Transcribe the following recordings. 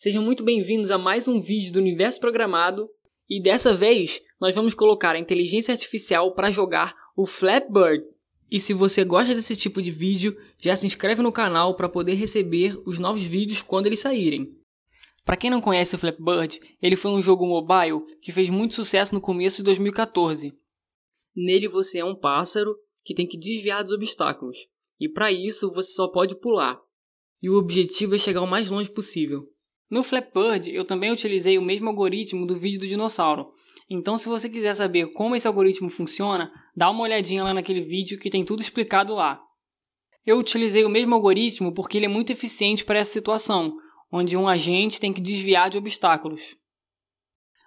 Sejam muito bem-vindos a mais um vídeo do Universo Programado e dessa vez nós vamos colocar a inteligência artificial para jogar o Bird. E se você gosta desse tipo de vídeo, já se inscreve no canal para poder receber os novos vídeos quando eles saírem. Para quem não conhece o Bird, ele foi um jogo mobile que fez muito sucesso no começo de 2014. Nele você é um pássaro que tem que desviar dos obstáculos, e para isso você só pode pular. E o objetivo é chegar o mais longe possível. No Flapbird, eu também utilizei o mesmo algoritmo do vídeo do dinossauro. Então, se você quiser saber como esse algoritmo funciona, dá uma olhadinha lá naquele vídeo que tem tudo explicado lá. Eu utilizei o mesmo algoritmo porque ele é muito eficiente para essa situação, onde um agente tem que desviar de obstáculos.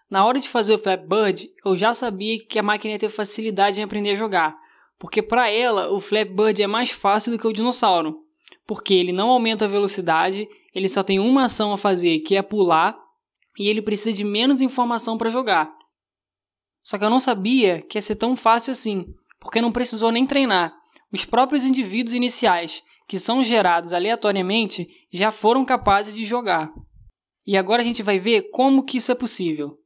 Na hora de fazer o Flapbird, eu já sabia que a máquina ia ter facilidade em aprender a jogar, porque para ela o Flapbird é mais fácil do que o dinossauro, porque ele não aumenta a velocidade ele só tem uma ação a fazer, que é pular, e ele precisa de menos informação para jogar. Só que eu não sabia que ia ser tão fácil assim, porque não precisou nem treinar. Os próprios indivíduos iniciais, que são gerados aleatoriamente, já foram capazes de jogar. E agora a gente vai ver como que isso é possível.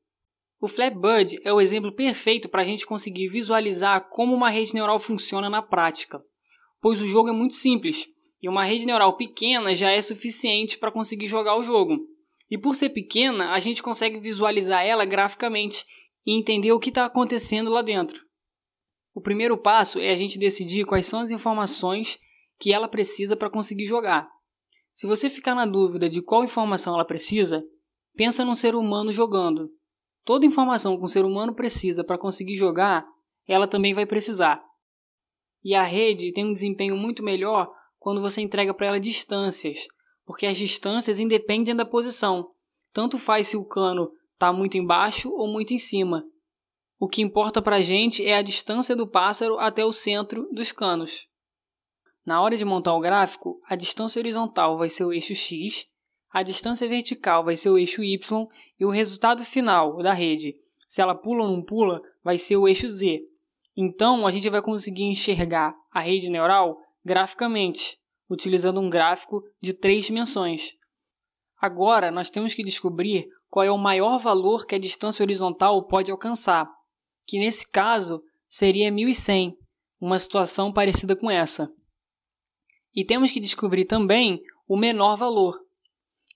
O Flatbird é o exemplo perfeito para a gente conseguir visualizar como uma rede neural funciona na prática, pois o jogo é muito simples e uma rede neural pequena já é suficiente para conseguir jogar o jogo. E por ser pequena, a gente consegue visualizar ela graficamente e entender o que está acontecendo lá dentro. O primeiro passo é a gente decidir quais são as informações que ela precisa para conseguir jogar. Se você ficar na dúvida de qual informação ela precisa, pensa num ser humano jogando. Toda informação que um ser humano precisa para conseguir jogar, ela também vai precisar. E a rede tem um desempenho muito melhor quando você entrega para ela distâncias, porque as distâncias independem da posição. Tanto faz se o cano está muito embaixo ou muito em cima. O que importa para a gente é a distância do pássaro até o centro dos canos. Na hora de montar o gráfico, a distância horizontal vai ser o eixo x, a distância vertical vai ser o eixo y e o resultado final da rede, se ela pula ou não pula, vai ser o eixo z. Então, a gente vai conseguir enxergar a rede neural graficamente, utilizando um gráfico de três dimensões. Agora, nós temos que descobrir qual é o maior valor que a distância horizontal pode alcançar, que nesse caso seria 1100, uma situação parecida com essa. E temos que descobrir também o menor valor,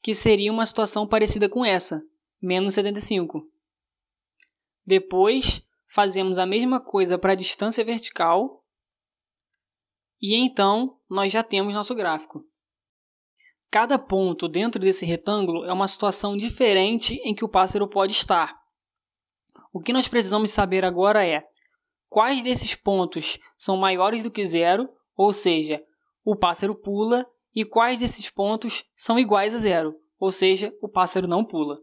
que seria uma situação parecida com essa, menos 75. Depois, fazemos a mesma coisa para a distância vertical e então, nós já temos nosso gráfico. Cada ponto dentro desse retângulo é uma situação diferente em que o pássaro pode estar. O que nós precisamos saber agora é quais desses pontos são maiores do que zero, ou seja, o pássaro pula, e quais desses pontos são iguais a zero, ou seja, o pássaro não pula.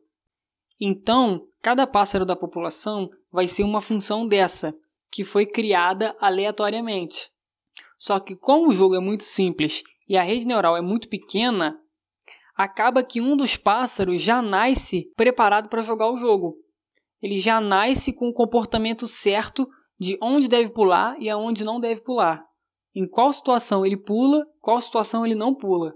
Então, cada pássaro da população vai ser uma função dessa, que foi criada aleatoriamente. Só que como o jogo é muito simples e a rede neural é muito pequena, acaba que um dos pássaros já nasce preparado para jogar o jogo. Ele já nasce com o comportamento certo de onde deve pular e aonde não deve pular. Em qual situação ele pula, qual situação ele não pula.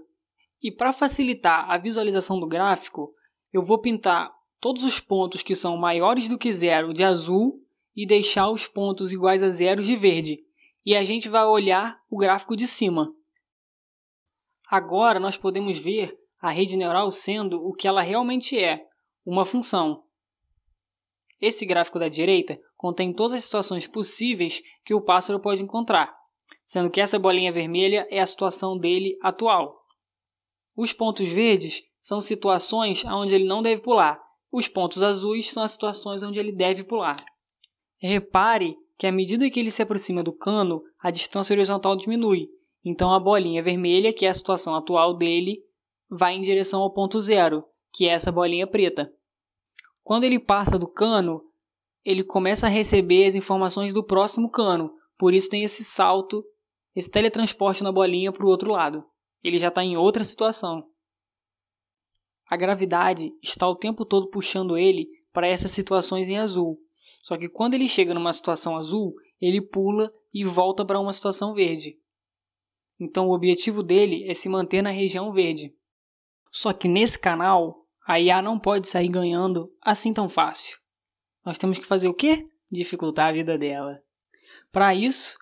E para facilitar a visualização do gráfico, eu vou pintar todos os pontos que são maiores do que zero de azul e deixar os pontos iguais a zero de verde e a gente vai olhar o gráfico de cima. Agora nós podemos ver a rede neural sendo o que ela realmente é, uma função. Esse gráfico da direita contém todas as situações possíveis que o pássaro pode encontrar, sendo que essa bolinha vermelha é a situação dele atual. Os pontos verdes são situações onde ele não deve pular. Os pontos azuis são as situações onde ele deve pular. Repare que à medida que ele se aproxima do cano, a distância horizontal diminui. Então a bolinha vermelha, que é a situação atual dele, vai em direção ao ponto zero, que é essa bolinha preta. Quando ele passa do cano, ele começa a receber as informações do próximo cano, por isso tem esse salto, esse teletransporte na bolinha para o outro lado. Ele já está em outra situação. A gravidade está o tempo todo puxando ele para essas situações em azul, só que quando ele chega numa situação azul, ele pula e volta para uma situação verde. Então o objetivo dele é se manter na região verde. Só que nesse canal, a IA não pode sair ganhando assim tão fácil. Nós temos que fazer o quê? Dificultar a vida dela. Para isso,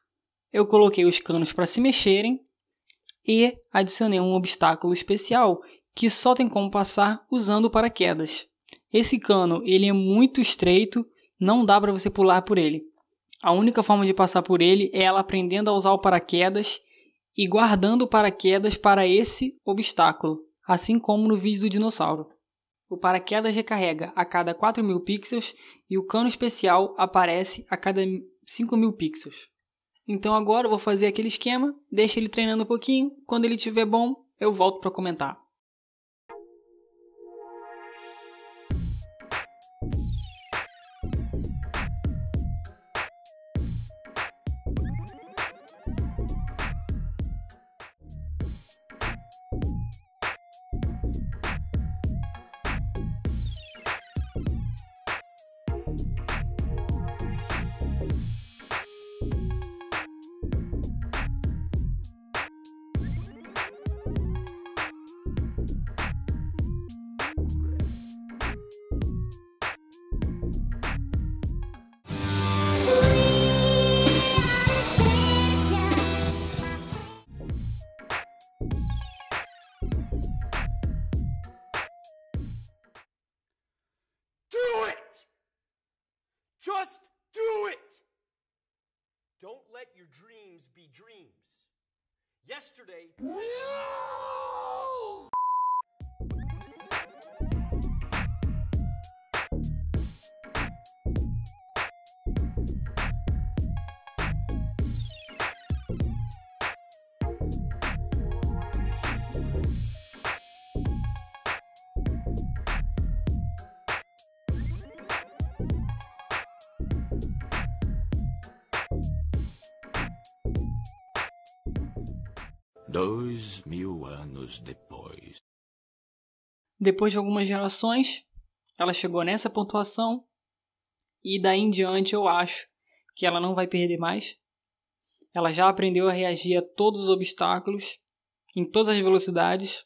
eu coloquei os canos para se mexerem e adicionei um obstáculo especial que só tem como passar usando paraquedas. Esse cano ele é muito estreito não dá para você pular por ele. A única forma de passar por ele é ela aprendendo a usar o paraquedas e guardando o paraquedas para esse obstáculo, assim como no vídeo do dinossauro. O paraquedas recarrega a cada 4 mil pixels e o cano especial aparece a cada 5 mil pixels. Então agora eu vou fazer aquele esquema, deixa ele treinando um pouquinho, quando ele estiver bom eu volto para comentar. Just do it. Don't let your dreams be dreams. Yesterday. No! Dois mil anos depois. Depois de algumas gerações, ela chegou nessa pontuação e daí em diante eu acho que ela não vai perder mais. Ela já aprendeu a reagir a todos os obstáculos, em todas as velocidades.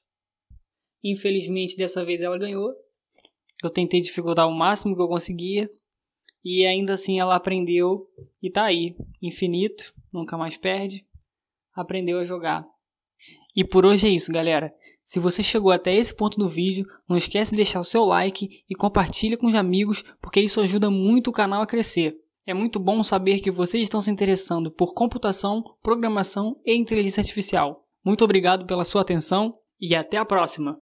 Infelizmente, dessa vez ela ganhou. Eu tentei dificultar o máximo que eu conseguia e ainda assim ela aprendeu e tá aí, infinito, nunca mais perde. Aprendeu a jogar. E por hoje é isso, galera. Se você chegou até esse ponto do vídeo, não esquece de deixar o seu like e compartilhe com os amigos, porque isso ajuda muito o canal a crescer. É muito bom saber que vocês estão se interessando por computação, programação e inteligência artificial. Muito obrigado pela sua atenção e até a próxima!